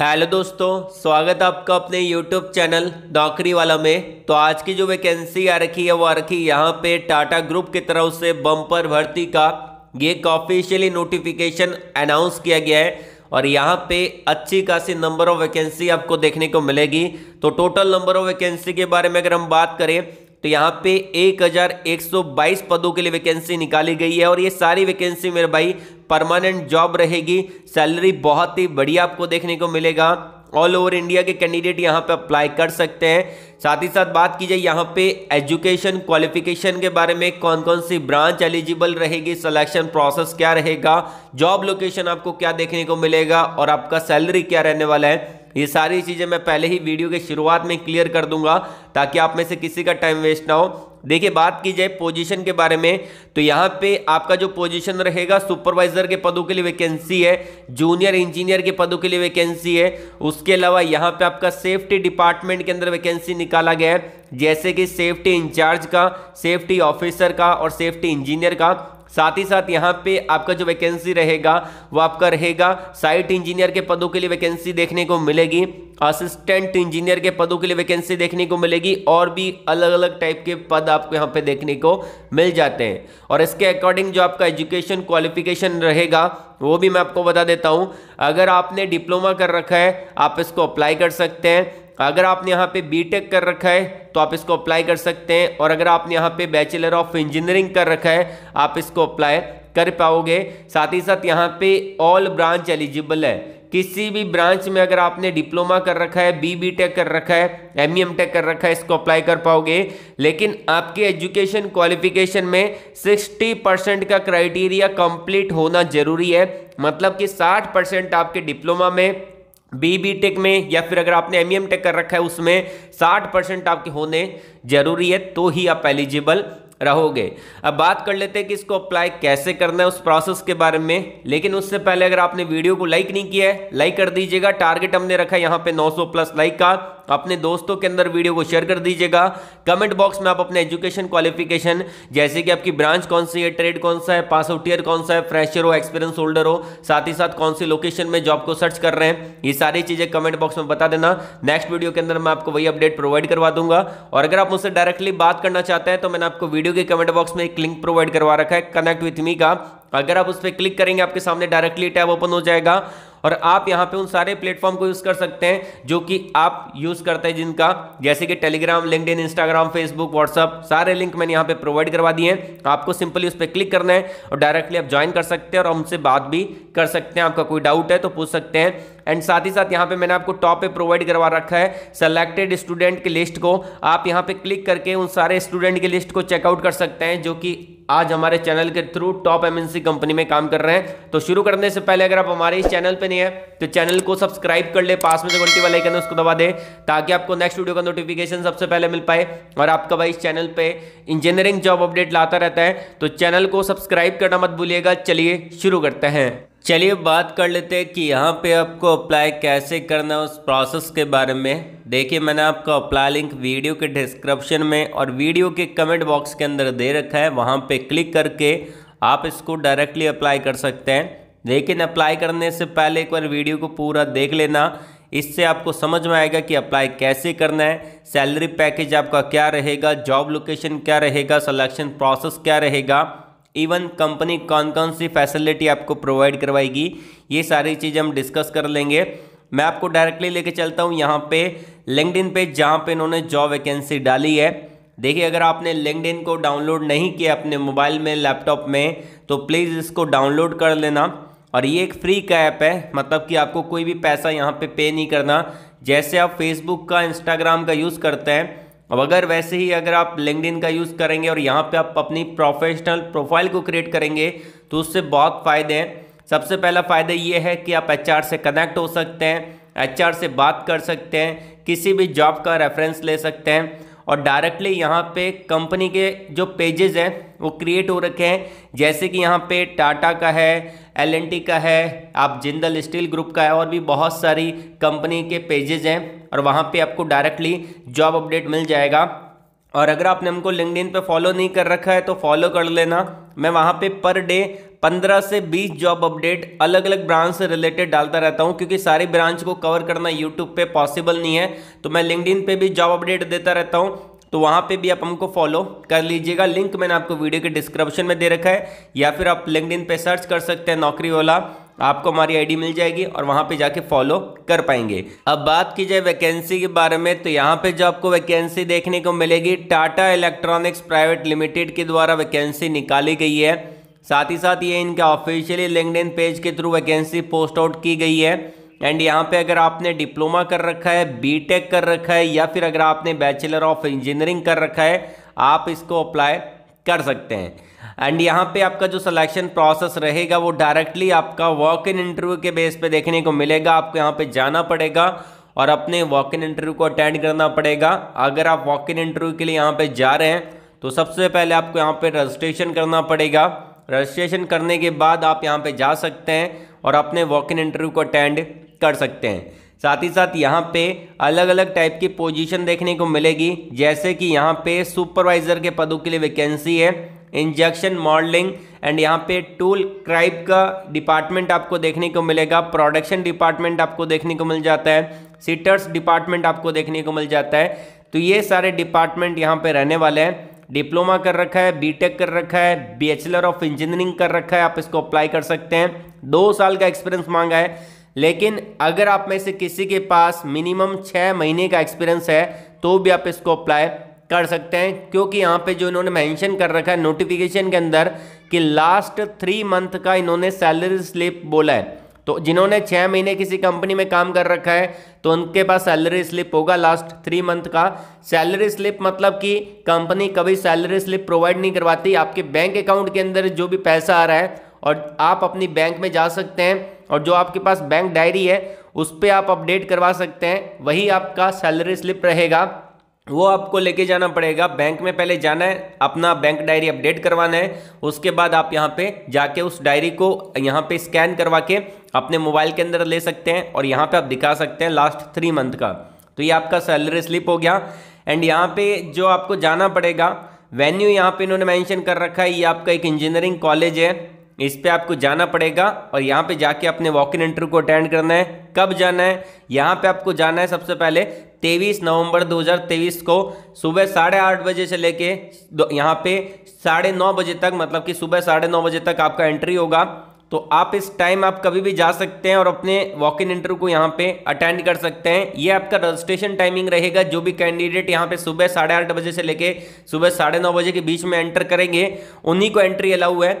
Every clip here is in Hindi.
हेलो दोस्तों स्वागत है आपका अपने यूट्यूब चैनल नौकरी वाला में तो आज की जो वैकेंसी आ रखी है वो आ रखी यहाँ पे टाटा ग्रुप की तरफ से बम्पर भर्ती का ये ऑफिशियली नोटिफिकेशन अनाउंस किया गया है और यहाँ पे अच्छी खासी नंबर ऑफ वैकेंसी आपको देखने को मिलेगी तो टोटल नंबर ऑफ वैकेंसी के बारे में अगर हम बात करें तो यहाँ पे 1122 पदों के लिए वैकेंसी निकाली गई है और ये सारी वैकेंसी मेरे भाई परमानेंट जॉब रहेगी सैलरी बहुत ही बढ़िया आपको देखने को मिलेगा ऑल ओवर इंडिया के कैंडिडेट यहाँ पे अप्लाई कर सकते हैं साथ ही साथ बात की जाए यहाँ पे एजुकेशन क्वालिफिकेशन के बारे में कौन कौन सी ब्रांच एलिजिबल रहेगी सिलेक्शन प्रोसेस क्या रहेगा जॉब लोकेशन आपको क्या देखने को मिलेगा और आपका सैलरी क्या रहने वाला है ये सारी चीज़ें मैं पहले ही वीडियो के शुरुआत में क्लियर कर दूंगा ताकि आप में से किसी का टाइम वेस्ट ना हो देखिए बात की जाए पोजीशन के बारे में तो यहाँ पे आपका जो पोजीशन रहेगा सुपरवाइजर के पदों के लिए वैकेंसी है जूनियर इंजीनियर के पदों के लिए वैकेंसी है उसके अलावा यहाँ पे आपका सेफ्टी डिपार्टमेंट के अंदर वैकेंसी निकाला गया है जैसे कि सेफ्टी इंचार्ज का सेफ्टी ऑफिसर का और सेफ्टी इंजीनियर का साथ ही साथ यहाँ पे आपका जो वैकेंसी रहेगा वो आपका रहेगा साइट इंजीनियर के पदों के लिए वैकेंसी देखने को मिलेगी असिस्टेंट इंजीनियर के पदों के लिए वैकेंसी देखने को मिलेगी और भी अलग अलग टाइप के पद आपको यहाँ पे देखने को मिल जाते हैं और इसके अकॉर्डिंग जो आपका एजुकेशन क्वालिफिकेशन रहेगा वो भी मैं आपको बता देता हूँ अगर आपने डिप्लोमा कर रखा है आप इसको अप्लाई कर सकते हैं अगर आपने यहाँ पे बीटेक कर रखा है तो आप इसको अप्लाई कर सकते हैं और अगर आपने यहाँ पे बैचलर ऑफ इंजीनियरिंग कर रखा है आप इसको अप्लाई कर पाओगे साथ ही साथ यहाँ पे ऑल ब्रांच एलिजिबल है किसी भी ब्रांच में अगर आपने डिप्लोमा कर रखा है बी बी टेक कर रखा है एम ई एम टेक कर रखा है इसको अप्लाई कर पाओगे लेकिन आपके एजुकेशन क्वालिफिकेशन में 60 परसेंट का क्राइटेरिया कंप्लीट होना जरूरी है मतलब कि 60 परसेंट आपके डिप्लोमा में बी बी टेक में या फिर अगर आपने एम e टेक कर रखा है उसमें 60 परसेंट आपके होने जरूरी है तो ही आप एलिजिबल रहोगे अब बात कर लेते हैं कि इसको अप्लाई कैसे करना है उस प्रोसेस के बारे में लेकिन उससे पहले अगर आपने वीडियो को लाइक नहीं किया है लाइक कर दीजिएगा टारगेट हमने रखा है यहाँ पे 900 प्लस लाइक का अपने दोस्तों के अंदर वीडियो को शेयर कर दीजिएगा कमेंट बॉक्स में आप अपने एजुकेशन क्वालिफिकेशन जैसे कि आपकी ब्रांच कौन सी है ट्रेड कौन सा है पास आउट ईयर कौन सा है फ्रेशर हो एक्सपीरियंस होल्डर हो साथ ही साथ कौन सी लोकेशन में जॉब को सर्च कर रहे हैं ये सारी चीज़ें कमेंट बॉक्स में बता देना नेक्स्ट वीडियो के अंदर मैं आपको वही अपडेट प्रोवाइड करवा दूंगा और अगर आप मुझसे डायरेक्टली बात करना चाहते हैं तो मैंने आपको वीडियो के कमेंट बॉक्स में एक लिंक प्रोवाइड करवा रखा है कनेक्ट विथ मी का अगर आप उस पर क्लिक करेंगे आपके सामने डायरेक्टली टैब ओपन हो जाएगा और आप यहाँ पे उन सारे प्लेटफॉर्म को यूज़ कर सकते हैं जो कि आप यूज़ करते हैं जिनका जैसे कि Telegram LinkedIn Instagram Facebook WhatsApp सारे लिंक मैंने यहाँ पे प्रोवाइड करवा दिए हैं आपको सिंपली उस पर क्लिक करना है और डायरेक्टली आप ज्वाइन कर सकते हैं और हमसे बात भी कर सकते हैं आपका कोई डाउट है तो पूछ सकते हैं एंड साथ ही साथ यहाँ पे मैंने आपको टॉप पे प्रोवाइड करवा रखा है सेलेक्टेड स्टूडेंट की लिस्ट को आप यहाँ पे क्लिक करके उन सारे स्टूडेंट की लिस्ट को चेकआउट कर सकते हैं जो कि आज हमारे चैनल के थ्रू टॉप एमएनसी कंपनी में काम कर रहे हैं तो शुरू करने से पहले अगर आप हमारे इस चैनल पे नहीं है तो चैनल को सब्सक्राइब कर ले पास में जो घंटी वाला आइकन है उसको दबा दे ताकि आपको नेक्स्ट वीडियो का नोटिफिकेशन सबसे पहले मिल पाए और आपका भाई इस चैनल पे इंजीनियरिंग जॉब अपडेट लाता रहता है तो चैनल को सब्सक्राइब करना मत भूलिएगा चलिए शुरू करते हैं चलिए बात कर लेते हैं कि यहाँ पे आपको अप्लाई कैसे करना है उस प्रोसेस के बारे में देखिए मैंने आपका अप्लाई लिंक वीडियो के डिस्क्रिप्शन में और वीडियो के कमेंट बॉक्स के अंदर दे रखा है वहाँ पे क्लिक करके आप इसको डायरेक्टली अप्लाई कर सकते हैं लेकिन अप्लाई करने से पहले एक बार वीडियो को पूरा देख लेना इससे आपको समझ में आएगा कि अप्लाई कैसे करना है सैलरी पैकेज आपका क्या रहेगा जॉब लोकेशन क्या रहेगा सलेक्शन प्रोसेस क्या रहेगा इवन कंपनी कौन कौन सी फैसिलिटी आपको प्रोवाइड करवाएगी ये सारी चीज़ हम डिस्कस कर लेंगे मैं आपको डायरेक्टली लेके चलता हूँ यहाँ पे लिंकड पे जहाँ पे इन्होंने जॉब वैकेंसी डाली है देखिए अगर आपने लिंकड को डाउनलोड नहीं किया अपने मोबाइल में लैपटॉप में तो प्लीज़ इसको डाउनलोड कर लेना और ये एक फ्री का ऐप है मतलब कि आपको कोई भी पैसा यहाँ पे पे नहीं करना जैसे आप फेसबुक का इंस्टाग्राम का यूज़ करते हैं अब अगर वैसे ही अगर आप लिंकड का यूज़ करेंगे और यहाँ पे आप अपनी प्रोफेशनल प्रोफाइल को क्रिएट करेंगे तो उससे बहुत फ़ायदे हैं सबसे पहला फ़ायदा ये है कि आप एच से कनेक्ट हो सकते हैं एच से बात कर सकते हैं किसी भी जॉब का रेफरेंस ले सकते हैं और डायरेक्टली यहाँ पे कंपनी के जो पेजेस हैं वो क्रिएट हो रखे हैं जैसे कि यहाँ पे टाटा का है एल का है आप जिंदल स्टील ग्रुप का है और भी बहुत सारी कंपनी के पेजेज हैं और वहाँ पे आपको डायरेक्टली जॉब अपडेट मिल जाएगा और अगर आपने हमको लिंकड पे फॉलो नहीं कर रखा है तो फॉलो कर लेना मैं वहाँ पे पर डे पंद्रह से बीस जॉब अपडेट अलग अलग ब्रांच से रिलेटेड डालता रहता हूँ क्योंकि सारी ब्रांच को कवर करना यूट्यूब पे पॉसिबल नहीं है तो मैं लिंकड पे भी जॉब अपडेट देता रहता हूँ तो वहाँ पे भी आप हमको फॉलो कर लीजिएगा लिंक मैंने आपको वीडियो के डिस्क्रिप्शन में दे रखा है या फिर आप लिंकड पे सर्च कर सकते हैं नौकरी वाला आपको हमारी आईडी मिल जाएगी और वहाँ पे जाके फॉलो कर पाएंगे अब बात की जाए वैकेंसी के बारे में तो यहाँ पे जो आपको वैकेंसी देखने को मिलेगी टाटा इलेक्ट्रॉनिक्स प्राइवेट लिमिटेड के द्वारा वैकेंसी निकाली गई है साथ ही साथ ये इनके ऑफिशियली लिंकड पेज के थ्रू वैकेंसी पोस्ट आउट की गई है एंड यहाँ पे अगर आपने डिप्लोमा कर रखा है बीटेक कर रखा है या फिर अगर आपने बैचलर ऑफ इंजीनियरिंग कर रखा है आप इसको अप्लाई कर सकते हैं एंड यहाँ पे आपका जो सिलेक्शन प्रोसेस रहेगा वो डायरेक्टली आपका वॉक इन इंटरव्यू के बेस पे देखने को मिलेगा आपको यहाँ पे जाना पड़ेगा और अपने वॉक इन इंटरव्यू को अटेंड करना पड़ेगा अगर आप वॉक इन इंटरव्यू के लिए यहाँ पर जा रहे हैं तो सबसे पहले आपको यहाँ पर रजिस्ट्रेशन करना पड़ेगा रजिस्ट्रेशन करने के बाद आप यहाँ पे जा सकते हैं और अपने वॉक इन इंटरव्यू को अटेंड कर सकते हैं साथ ही साथ यहाँ पे अलग अलग टाइप की पोजीशन देखने को मिलेगी जैसे कि यहाँ पे सुपरवाइजर के पदों के लिए वैकेंसी है इंजेक्शन मॉडलिंग एंड यहाँ पे टूल क्राइब का डिपार्टमेंट आपको देखने को मिलेगा प्रोडक्शन डिपार्टमेंट आपको देखने को मिल जाता है सीटर्स डिपार्टमेंट आपको देखने को मिल जाता है तो ये सारे डिपार्टमेंट यहाँ पे रहने वाले हैं डिप्लोमा कर रखा है बीटेक कर रखा है बैचलर ऑफ इंजीनियरिंग कर रखा है आप इसको अप्लाई कर सकते हैं दो साल का एक्सपीरियंस मांगा है लेकिन अगर आप में से किसी के पास मिनिमम छः महीने का एक्सपीरियंस है तो भी आप इसको अप्लाई कर सकते हैं क्योंकि यहाँ पे जो इन्होंने मेंशन कर रखा है नोटिफिकेशन के अंदर कि लास्ट थ्री मंथ का इन्होंने सैलरी स्लिप बोला है तो जिन्होंने छः महीने किसी कंपनी में काम कर रखा है तो उनके पास सैलरी स्लिप होगा लास्ट थ्री मंथ का सैलरी स्लिप मतलब कि कंपनी कभी सैलरी स्लिप प्रोवाइड नहीं करवाती आपके बैंक अकाउंट के अंदर जो भी पैसा आ रहा है और आप अपनी बैंक में जा सकते हैं और जो आपके पास बैंक डायरी है उस पर आप अपडेट करवा सकते हैं वही आपका सैलरी स्लिप रहेगा वो आपको लेके जाना पड़ेगा बैंक में पहले जाना है अपना बैंक डायरी अपडेट करवाना है उसके बाद आप यहाँ पे जाके उस डायरी को यहाँ पे स्कैन करवा के अपने मोबाइल के अंदर ले सकते हैं और यहाँ पे आप दिखा सकते हैं लास्ट थ्री मंथ का तो ये आपका सैलरी स्लिप हो गया एंड यहाँ पे जो आपको जाना पड़ेगा वेन्यू यहाँ पे इन्होंने मैंशन कर रखा है ये आपका एक इंजीनियरिंग कॉलेज है इस पर आपको जाना पड़ेगा और यहाँ पे जाके अपने वॉक इन इंटरव्यू को अटेंड करना है कब जाना है यहाँ पे आपको जाना है सबसे पहले तेईस नवंबर 2023 को सुबह साढ़े आठ बजे से लेके यहाँ पे साढ़े नौ बजे तक मतलब कि सुबह साढ़े नौ बजे तक आपका एंट्री होगा तो आप इस टाइम आप कभी भी जा सकते हैं और अपने वॉक इन इंटरव्यू को यहाँ पे अटेंड कर सकते हैं ये आपका रजिस्ट्रेशन टाइमिंग रहेगा जो भी कैंडिडेट यहाँ पे सुबह साढ़े आठ बजे से लेके सुबह साढ़े नौ बजे के बीच में एंटर करेंगे उन्हीं को एंट्री अलाउ है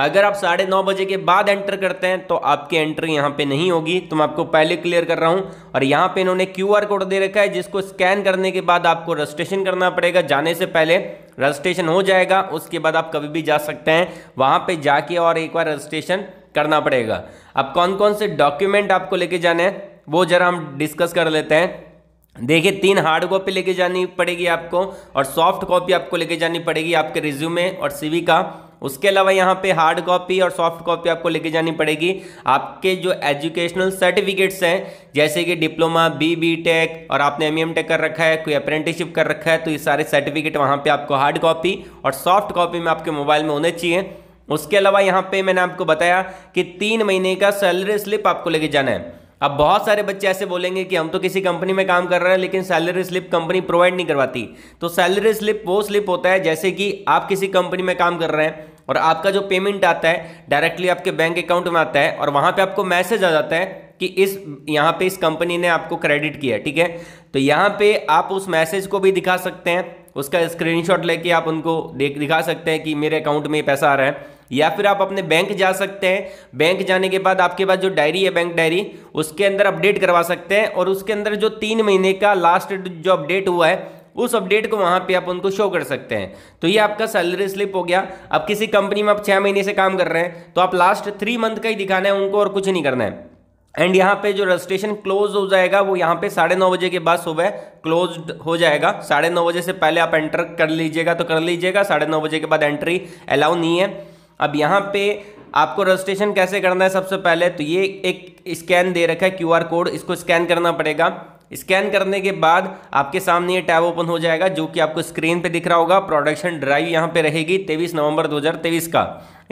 अगर आप साढ़े नौ बजे के बाद एंटर करते हैं तो आपकी एंट्री यहाँ पे नहीं होगी तो मैं आपको पहले क्लियर कर रहा हूँ और यहाँ पे इन्होंने क्यूआर कोड दे रखा है जिसको स्कैन करने के बाद आपको रजिस्ट्रेशन करना पड़ेगा जाने से पहले रजिस्ट्रेशन हो जाएगा उसके बाद आप कभी भी जा सकते हैं वहाँ पर जाके और एक बार रजिस्ट्रेशन करना पड़ेगा अब कौन कौन से डॉक्यूमेंट आपको लेके जाने हैं वो जरा हम डिस्कस कर लेते हैं देखिए तीन हार्ड कॉपी लेके जानी पड़ेगी आपको और सॉफ्ट कॉपी आपको लेके जानी पड़ेगी आपके रिज्यूमे और सीवी का उसके अलावा यहाँ पे हार्ड कॉपी और सॉफ्ट कॉपी आपको लेके जानी पड़ेगी आपके जो एजुकेशनल सर्टिफिकेट्स हैं जैसे कि डिप्लोमा बी बी टेक और आपने एम एम टेक कर रखा है कोई अप्रेंटिसशिप कर रखा है तो ये सारे सर्टिफिकेट वहाँ पर आपको हार्ड कॉपी और सॉफ्ट कॉपी में आपके मोबाइल में होने चाहिए उसके अलावा यहाँ पे मैंने आपको बताया कि तीन महीने का सैलरी स्लिप आपको लेके जाना है अब बहुत सारे बच्चे ऐसे बोलेंगे कि हम तो किसी कंपनी में काम कर रहे हैं लेकिन सैलरी स्लिप कंपनी प्रोवाइड नहीं करवाती तो सैलरी स्लिप वो स्लिप होता है जैसे कि आप किसी कंपनी में काम कर रहे हैं और आपका जो पेमेंट आता है डायरेक्टली आपके बैंक अकाउंट में आता है और वहाँ पे आपको मैसेज आ जाता है कि इस यहाँ पे इस कंपनी ने आपको क्रेडिट किया ठीक है तो यहाँ पे आप उस मैसेज को भी दिखा सकते हैं उसका स्क्रीनशॉट लेके आप उनको देख दिखा सकते हैं कि मेरे अकाउंट में पैसा आ रहा है या फिर आप अपने बैंक जा सकते हैं बैंक जाने के बाद आपके पास जो डायरी है बैंक डायरी उसके अंदर अपडेट करवा सकते हैं और उसके अंदर जो तीन महीने का लास्ट जो अपडेट हुआ है उस अपडेट को वहां पे आप उनको शो कर सकते हैं तो ये आपका सैलरी स्लिप हो गया अब किसी कंपनी में आप छह महीने से काम कर रहे हैं तो आप लास्ट थ्री मंथ का ही दिखाना है उनको और कुछ नहीं करना है एंड यहाँ पे जो रजिस्ट्रेशन क्लोज हो जाएगा वो यहाँ पे साढ़े नौ बजे के बाद सुबह क्लोज हो जाएगा साढ़े नौ बजे से पहले आप एंटर कर लीजिएगा तो कर लीजिएगा साढ़े नौ बजे के बाद एंट्री अलाउ नहीं है अब यहाँ पे आपको रजिस्ट्रेशन कैसे करना है सबसे पहले तो ये एक स्कैन दे रखा है क्यूआर कोड इसको स्कैन करना पड़ेगा स्कैन करने के बाद आपके सामने ये टैब ओपन हो जाएगा जो कि आपको स्क्रीन पे दिख रहा होगा प्रोडक्शन ड्राइव यहाँ पे रहेगी 23 नवंबर 2023 का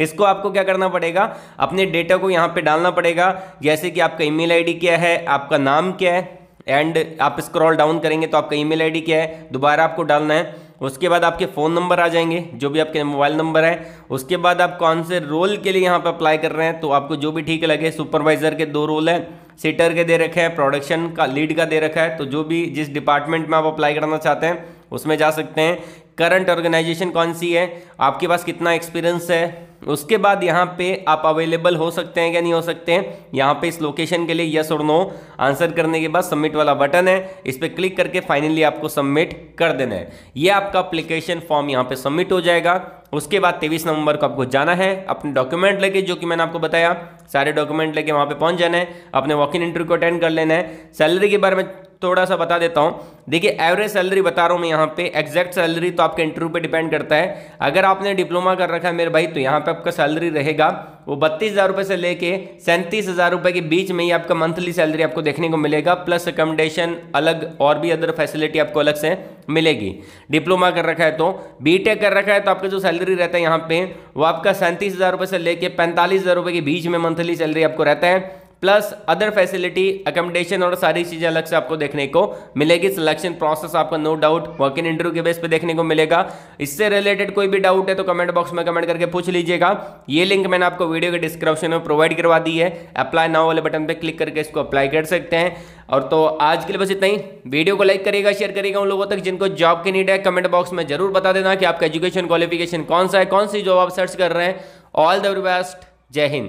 इसको आपको क्या करना पड़ेगा अपने डेटा को यहाँ पे डालना पड़ेगा जैसे कि आपका ईमेल आईडी क्या है आपका नाम क्या है एंड आप स्क्रॉल डाउन करेंगे तो आपका ईमेल आईडी क्या है दोबारा आपको डालना है उसके बाद आपके फ़ोन नंबर आ जाएंगे जो भी आपके मोबाइल नंबर है उसके बाद आप कौन से रोल के लिए यहाँ पर अप्लाई कर रहे हैं तो आपको जो भी ठीक लगे सुपरवाइज़र के दो रोल हैं सीटर के दे रखे हैं प्रोडक्शन का लीड का दे रखा है तो जो भी जिस डिपार्टमेंट में आप अप्लाई करना चाहते हैं उसमें जा सकते हैं करंट ऑर्गेनाइजेशन कौन सी है आपके पास कितना एक्सपीरियंस है उसके बाद यहाँ पे आप अवेलेबल हो सकते हैं क्या नहीं हो सकते हैं यहाँ पे इस लोकेशन के लिए यस और नो आंसर करने के बाद सबमिट वाला बटन है इस पर क्लिक करके फाइनली आपको सबमिट कर देना है ये आपका अप्लीकेशन फॉर्म यहाँ पे सबमिट हो जाएगा उसके बाद तेईस नवंबर को आपको जाना है अपने डॉक्यूमेंट लेके जो कि मैंने आपको बताया सारे डॉक्यूमेंट लेके वहाँ पे पहुँच जाना है अपने वॉक इन इंटरव्यू को अटेंड कर लेना है सैलरी के बारे में थोड़ा सा बता देता हूँ देखिए एवरेज सैलरी बता रहा हूँ मैं यहाँ पे एग्जैक्ट सैलरी तो आपके इंटरव्यू पे डिपेंड करता है अगर आपने डिप्लोमा कर रखा है मेरे भाई तो यहाँ पे आपका सैलरी रहेगा वो बत्तीस हज़ार रुपये से लेके सैंतीस हज़ार रुपये के बीच में ही आपका मंथली सैलरी आपको देखने को मिलेगा प्लस अकोमोडेशन अलग और भी अदर फैसिलिटी आपको अलग से मिलेगी डिप्लोमा कर रखा है तो बी कर रखा है तो आपका जो सैलरी रहता है यहाँ पे वो आपका सैंतीस हज़ार से लेकर पैंतालीस हज़ार के बीच में मंथली सैलरी आपको रहता है प्लस अदर फैसिलिटी अकोमोडेशन और सारी चीज़ें अलग से आपको देखने को मिलेगी सिलेक्शन प्रोसेस आपको no doubt walk in interview के बेस पे देखने को मिलेगा इससे रिलेटेड कोई भी डाउट है तो कमेंट बॉक्स में कमेंट करके पूछ लीजिएगा ये लिंक मैंने आपको वीडियो के डिस्क्रिप्शन में प्रोवाइड करवा दी है अप्लाई नाउ वाले बटन पर क्लिक करके इसको अप्लाई कर सकते हैं और तो आज के लिए बस इतना ही वीडियो को लाइक करेगा शेयर करेगा उन लोगों तक जिनको जॉब की नीड है कमेंट बॉक्स में जरूर बता देना कि आपका एजुकेशन क्वालिफिकेशन कौन सा है कौन सी जॉब आप सर्च कर रहे हैं ऑल द बेस्ट जय हिंद